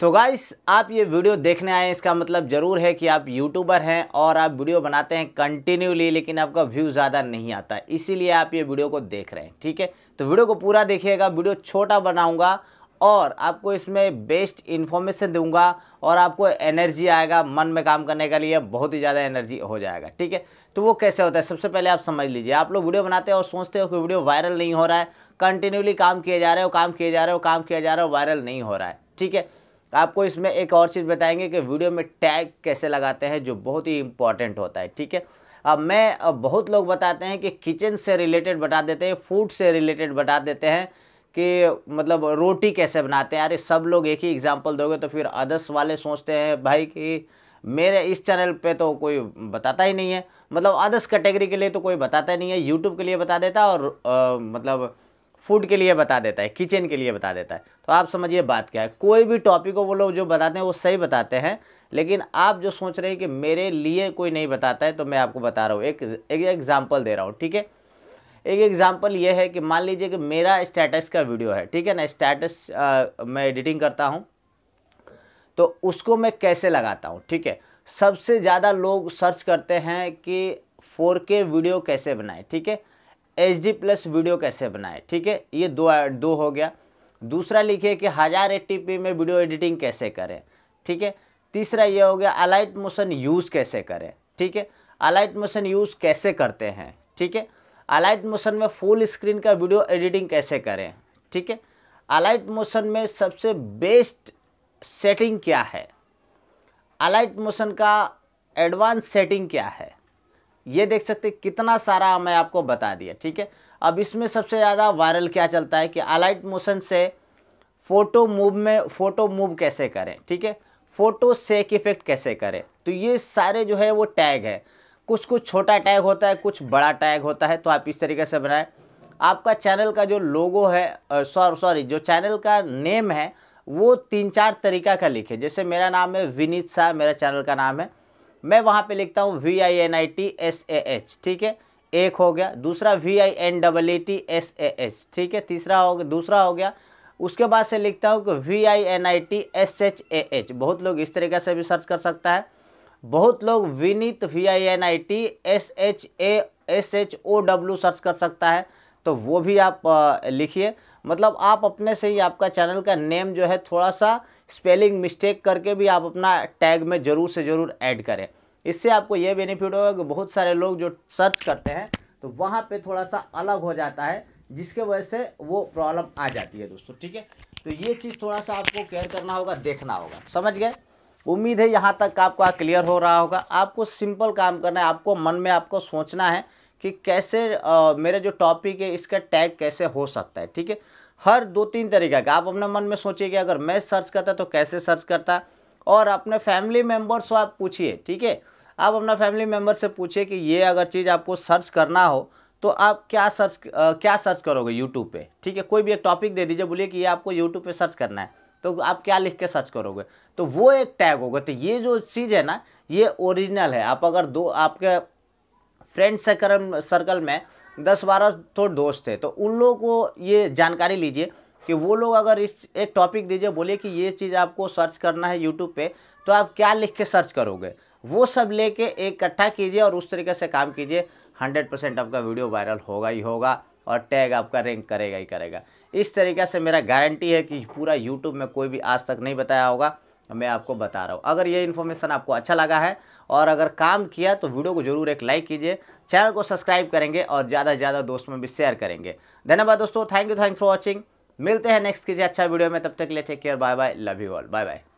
तो गाइस आप ये वीडियो देखने आए इसका मतलब ज़रूर है कि आप यूट्यूबर हैं और आप वीडियो बनाते हैं कंटिन्यूली लेकिन आपका व्यू ज़्यादा नहीं आता इसीलिए आप ये वीडियो को देख रहे हैं ठीक है तो वीडियो को पूरा देखिएगा वीडियो छोटा बनाऊंगा और आपको इसमें बेस्ट इन्फॉर्मेशन दूंगा और आपको एनर्जी आएगा मन में काम करने के लिए बहुत ही ज़्यादा एनर्जी हो जाएगा ठीक है तो वो कैसे होता है सबसे पहले आप समझ लीजिए आप लोग वीडियो बनाते हैं और सोचते हो कि वीडियो वायरल नहीं हो रहा है कंटिन्यूली काम किए जा रहे हो काम किए जा रहे हो काम किया जा रहा हो वायरल नहीं हो रहा है ठीक है तो आपको इसमें एक और चीज़ बताएंगे कि वीडियो में टैग कैसे लगाते हैं जो बहुत ही इंपॉर्टेंट होता है ठीक है अब मैं अब बहुत लोग बताते हैं कि किचन से रिलेटेड बता देते हैं फूड से रिलेटेड बता देते हैं कि मतलब रोटी कैसे बनाते हैं अरे सब लोग एक ही एग्जाम्पल दोगे तो फिर अदर्स वाले सोचते हैं भाई कि मेरे इस चैनल पे तो कोई बताता ही नहीं है मतलब अदर्स कैटेगरी के लिए तो कोई बताता ही नहीं है यूट्यूब के लिए बता देता और आ, मतलब फूड के लिए बता देता है किचन के लिए बता देता है तो आप समझिए बात क्या है कोई भी टॉपिक को वो लोग जो बताते हैं वो सही बताते हैं लेकिन आप जो सोच रहे हैं कि मेरे लिए कोई नहीं बताता है तो मैं आपको बता रहा हूँ एक एक एग्ज़ाम्पल दे रहा हूँ ठीक है एक एग्ज़ाम्पल ये है कि मान लीजिए कि मेरा स्टेटस का वीडियो है ठीक है ना स्टेटस मैं एडिटिंग करता हूँ तो उसको मैं कैसे लगाता हूँ ठीक है सबसे ज़्यादा लोग सर्च करते हैं कि 4K वीडियो कैसे बनाएं ठीक है एच डी प्लस वीडियो कैसे बनाए ठीक है ये दो दो हो गया दूसरा लिखिए कि हज़ार पी में वीडियो एडिटिंग कैसे करें ठीक है तीसरा ये हो गया अलाइट मोशन यूज़ कैसे करें ठीक है अलाइट मोशन यूज़ कैसे करते हैं ठीक है अलाइट मोशन में फुल स्क्रीन का वीडियो एडिटिंग कैसे करें ठीक है अलाइट मोशन में सबसे बेस्ट सेटिंग क्या है अलाइट मोशन का एडवांस सेटिंग क्या है ये देख सकते कितना सारा मैं आपको बता दिया ठीक है अब इसमें सबसे ज़्यादा वायरल क्या चलता है कि अलाइट मोशन से फ़ोटो मूव में फ़ोटो मूव कैसे करें ठीक है फ़ोटो सेक इफ़ेक्ट कैसे करें तो ये सारे जो है वो टैग है कुछ कुछ छोटा टैग होता है कुछ बड़ा टैग होता है तो आप इस तरीके से बनाएं आपका चैनल का जो लोगो है सॉरी सॉरी जो चैनल का नेम है वो तीन चार तरीका का लिखे जैसे मेरा नाम है विनीत शाह मेरा चैनल का नाम है मैं वहाँ पे लिखता हूँ V I N I T S A H ठीक है एक हो गया दूसरा V I N double E T S A H ठीक है तीसरा हो गया दूसरा हो गया उसके बाद से लिखता हूँ कि V I N I T S H A H बहुत लोग इस तरीके से भी सर्च कर सकता है बहुत लोग Vineet V I N I T S H A S H O W search कर सकता है तो वो भी आप लिखिए मतलब आप अपने से ही आपका चैनल का नेम जो है थोड़ा सा स्पेलिंग मिस्टेक करके भी आप अपना टैग में ज़रूर से ज़रूर ऐड करें इससे आपको ये बेनिफिट होगा कि बहुत सारे लोग जो सर्च करते हैं तो वहाँ पे थोड़ा सा अलग हो जाता है जिसके वजह से वो प्रॉब्लम आ जाती है दोस्तों ठीक है तो ये चीज़ थोड़ा सा आपको केयर करना होगा देखना होगा समझ गए उम्मीद है यहाँ तक आपका क्लियर हो रहा होगा आपको सिंपल काम करना है आपको मन में आपको सोचना है कि कैसे आ, मेरा जो टॉपिक है इसका टैग कैसे हो सकता है ठीक है हर दो तीन तरीका का आप अपने मन में सोचिए कि अगर मैं सर्च करता तो कैसे सर्च करता और अपने फैमिली मेम्बर से आप पूछिए ठीक है आप अपना फैमिली मेम्बर से पूछिए कि ये अगर चीज़ आपको सर्च करना हो तो आप क्या सर्च आ, क्या सर्च करोगे यूट्यूब पे ठीक है कोई भी एक टॉपिक दे दीजिए बोलिए कि ये आपको यूट्यूब पे सर्च करना है तो आप क्या लिख के सर्च करोगे तो वो एक टैग होगा तो ये जो चीज़ है ना ये ओरिजिनल है आप अगर दो आपके फ्रेंड सर्कल सर्कल में दस बारह तो दोस्त थे तो उन लोगों को ये जानकारी लीजिए कि वो लोग अगर इस एक टॉपिक दीजिए बोले कि ये चीज़ आपको सर्च करना है यूट्यूब पे तो आप क्या लिख के सर्च करोगे वो सब लेके इकट्ठा कीजिए और उस तरीके से काम कीजिए हंड्रेड परसेंट आपका वीडियो वायरल होगा ही होगा और टैग आपका रैंक करेगा ही करेगा इस तरीके से मेरा गारंटी है कि पूरा यूट्यूब में कोई भी आज तक नहीं बताया होगा मैं आपको बता रहा हूँ अगर ये इन्फॉर्मेशन आपको अच्छा लगा है और अगर काम किया तो वीडियो को जरूर एक लाइक कीजिए चैनल को सब्सक्राइब करेंगे और ज़्यादा से ज़्यादा दोस्तों में भी शेयर करेंगे धन्यवाद दोस्तों thank you thanks for watching मिलते हैं नेक्स्ट किसी अच्छा वीडियो में तब तक के लिए take care bye bye love you all bye bye